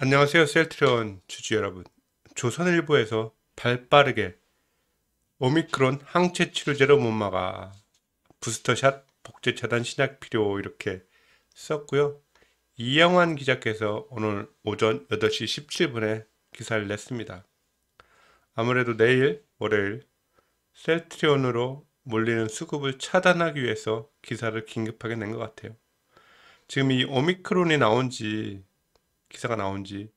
안녕하세요 셀트리온 주주 여러분 조선일보에서 발빠르게 오미크론 항체 치료제로 못 막아 부스터샷 복제 차단 신약 필요 이렇게 썼고요 이영환 기자께서 오늘 오전 8시 17분에 기사를 냈습니다 아무래도 내일 월요일 셀트리온으로 몰리는 수급을 차단하기 위해서 기사를 긴급하게 낸 것 같아요 지금 이 오미크론이 나온 지 기사가 나온 지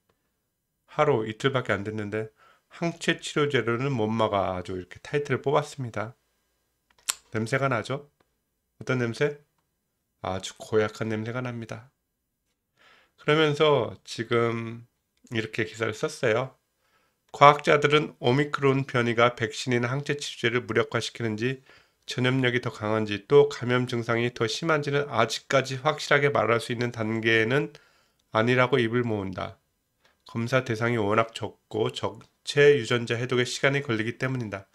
하루 이틀밖에 안 됐는데 항체 치료제로는 못 막아 아주 이렇게 타이틀을 뽑았습니다. 냄새가 나죠? 어떤 냄새? 아주 고약한 냄새가 납니다. 그러면서 지금 이렇게 기사를 썼어요. 과학자들은 오미크론 변이가 백신이나 항체 치료제를 무력화시키는지 전염력이 더 강한지 또 감염 증상이 더 심한지는 아직까지 확실하게 말할 수 있는 단계에는 아니라고 입을 모은다. 검사 대상이 워낙 적고 적체 유전자 해독에 시간이 걸리기 때문이다.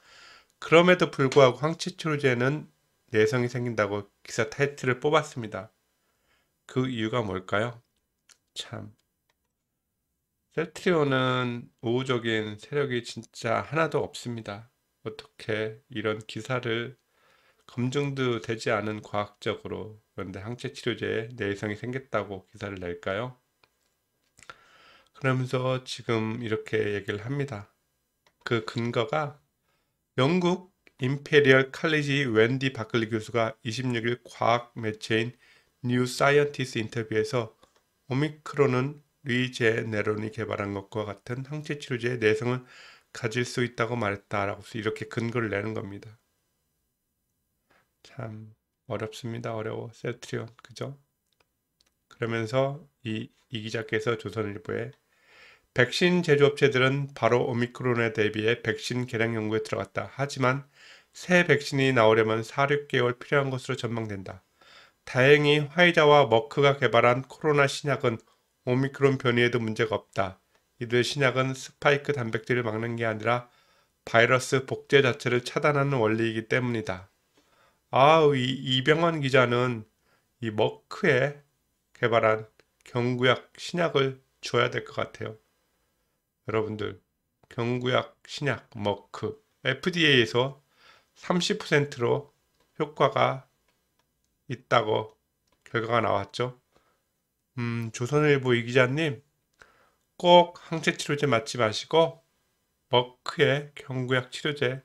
그럼에도 불구하고 항체 치료제는 내성이 생긴다고 기사 타이틀을 뽑았습니다. 그 이유가 뭘까요? 참. 셀트리온은 우호적인 세력이 진짜 하나도 없습니다. 어떻게 이런 기사를 검증도 되지 않은 과학적으로 그런데 항체 치료제에 내성이 생겼다고 기사를 낼까요? 그러면서 지금 이렇게 얘기를 합니다. 그 근거가 영국 임페리얼 칼리지 웬디 바클리 교수가 26일 과학 매체인 뉴 사이언티스 인터뷰에서 오미크론은 리제네론이 개발한 것과 같은 항체 치료제의 내성을 가질 수 있다고 말했다라고 해서 이렇게 근거를 내는 겁니다. 참 어렵습니다. 어려워. 세트리온 그죠? 그러면서 이, 이 기자께서 조선일보에 백신 제조업체들은 바로 오미크론에 대비해 백신 개량 연구에 들어갔다. 하지만 새 백신이 나오려면 4, 6개월 필요한 것으로 전망된다. 다행히 화이자와 머크가 개발한 코로나 신약은 오미크론 변이에도 문제가 없다. 이들 신약은 스파이크 단백질을 막는 게 아니라 바이러스 복제 자체를 차단하는 원리이기 때문이다. 아, 이 이병헌 기자는 이 머크에 개발한 경구약 신약을 줘야 될 것 같아요. 여러분들 경구약, 신약, 머크 FDA에서 30%로 효과가 있다고 결과가 나왔죠. 음, 조선일보 이 기자님 꼭 항체 치료제 맞지 마시고 머크의 경구약 치료제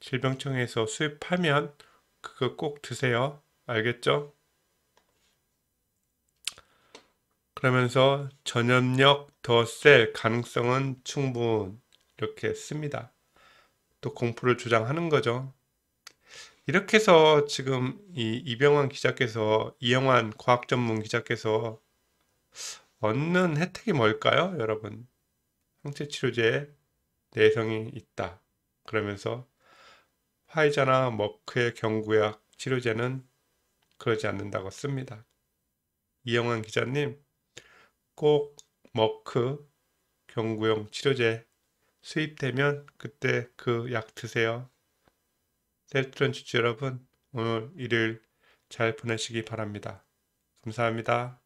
질병청에서 수입하면 그거 꼭 드세요. 알겠죠? 그러면서 전염력 더 셀 가능성은 충분 이렇게 씁니다. 또 공포를 주장하는 거죠. 이렇게 해서 지금 이 이병환 기자께서 이영환 과학 전문 기자께서 얻는 혜택이 뭘까요, 여러분? 항체 치료제에 내성이 있다. 그러면서 화이자나 머크의 경구약 치료제는 그러지 않는다고 씁니다. 이영환 기자님, 꼭 머크, 경구용 치료제 수입되면 그때 그 약 드세요. 셀트론 주주 여러분 오늘 일요일 잘 보내시기 바랍니다. 감사합니다.